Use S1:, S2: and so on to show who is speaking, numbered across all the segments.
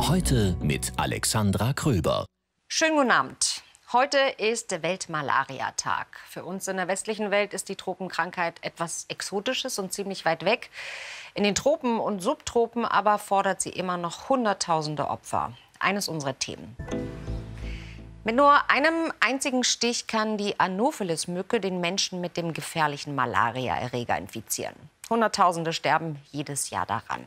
S1: Heute mit Alexandra Kröber. Schönen guten Abend. Heute ist der Weltmalariatag. Für uns in der westlichen Welt ist die Tropenkrankheit etwas Exotisches und ziemlich weit weg. In den Tropen und Subtropen aber fordert sie immer noch Hunderttausende Opfer. Eines unserer Themen. Mit nur einem einzigen Stich kann die Anopheles-Mücke den Menschen mit dem gefährlichen Malariaerreger infizieren. Hunderttausende sterben jedes Jahr daran.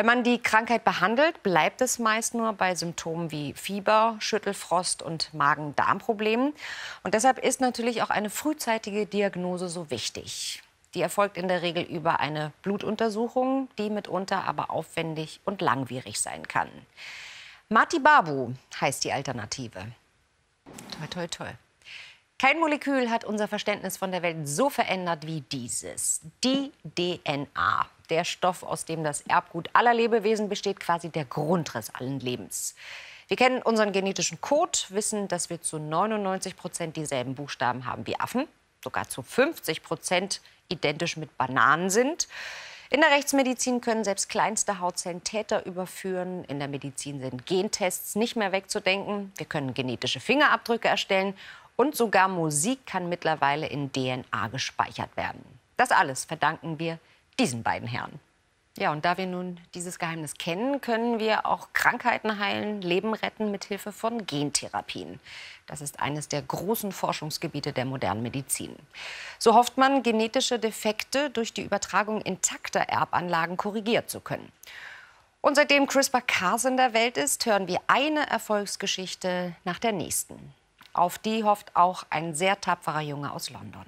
S1: Wenn man die Krankheit behandelt, bleibt es meist nur bei Symptomen wie Fieber, Schüttelfrost und Magen-Darm-Problemen. Und deshalb ist natürlich auch eine frühzeitige Diagnose so wichtig. Die erfolgt in der Regel über eine Blutuntersuchung, die mitunter aber aufwendig und langwierig sein kann. Mati Babu heißt die Alternative. Toi, toi, toi. Kein Molekül hat unser Verständnis von der Welt so verändert wie dieses. Die DNA der Stoff, aus dem das Erbgut aller Lebewesen besteht, quasi der Grundriss allen Lebens. Wir kennen unseren genetischen Code, wissen, dass wir zu 99 Prozent dieselben Buchstaben haben wie Affen, sogar zu 50 Prozent identisch mit Bananen sind. In der Rechtsmedizin können selbst kleinste Hautzellen Täter überführen. In der Medizin sind Gentests nicht mehr wegzudenken. Wir können genetische Fingerabdrücke erstellen. Und sogar Musik kann mittlerweile in DNA gespeichert werden. Das alles verdanken wir diesen beiden Herren. Ja, und da wir nun dieses Geheimnis kennen, können wir auch Krankheiten heilen, Leben retten mit Hilfe von Gentherapien. Das ist eines der großen Forschungsgebiete der modernen Medizin. So hofft man, genetische Defekte durch die Übertragung intakter Erbanlagen korrigiert zu können. Und seitdem crispr Cars in der Welt ist, hören wir eine Erfolgsgeschichte nach der nächsten. Auf die hofft auch ein sehr tapferer Junge aus London.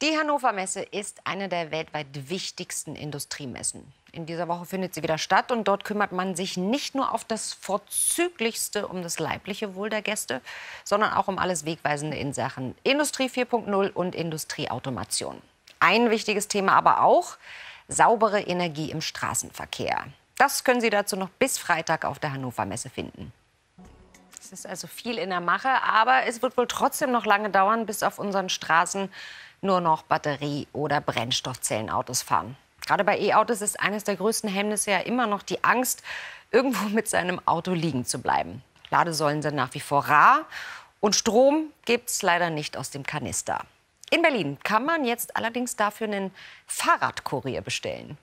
S1: Die Hannover Messe ist eine der weltweit wichtigsten Industriemessen. In dieser Woche findet sie wieder statt und dort kümmert man sich nicht nur auf das Vorzüglichste um das leibliche Wohl der Gäste, sondern auch um alles Wegweisende in Sachen Industrie 4.0 und Industrieautomation. Ein wichtiges Thema aber auch saubere Energie im Straßenverkehr. Das können Sie dazu noch bis Freitag auf der Hannover Messe finden. Es ist also viel in der Mache, aber es wird wohl trotzdem noch lange dauern, bis auf unseren Straßen nur noch Batterie- oder Brennstoffzellenautos fahren. Gerade bei E-Autos ist eines der größten Hemmnisse ja immer noch die Angst, irgendwo mit seinem Auto liegen zu bleiben. Ladesäulen sind nach wie vor rar und Strom gibt es leider nicht aus dem Kanister. In Berlin kann man jetzt allerdings dafür einen Fahrradkurier bestellen.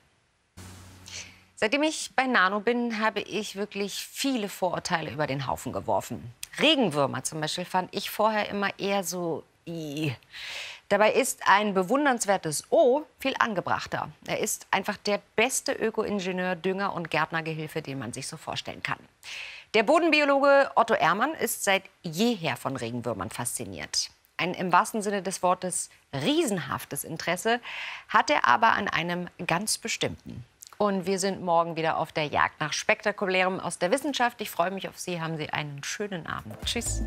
S1: Seitdem ich bei Nano bin, habe ich wirklich viele Vorurteile über den Haufen geworfen. Regenwürmer zum Beispiel fand ich vorher immer eher so. Ih. Dabei ist ein bewundernswertes O viel angebrachter. Er ist einfach der beste Ökoingenieur, Dünger und Gärtnergehilfe, den man sich so vorstellen kann. Der Bodenbiologe Otto Ermann ist seit jeher von Regenwürmern fasziniert. Ein im wahrsten Sinne des Wortes riesenhaftes Interesse hat er aber an einem ganz bestimmten. Und wir sind morgen wieder auf der Jagd nach Spektakulärem aus der Wissenschaft. Ich freue mich auf Sie. Haben Sie einen schönen Abend. Tschüss.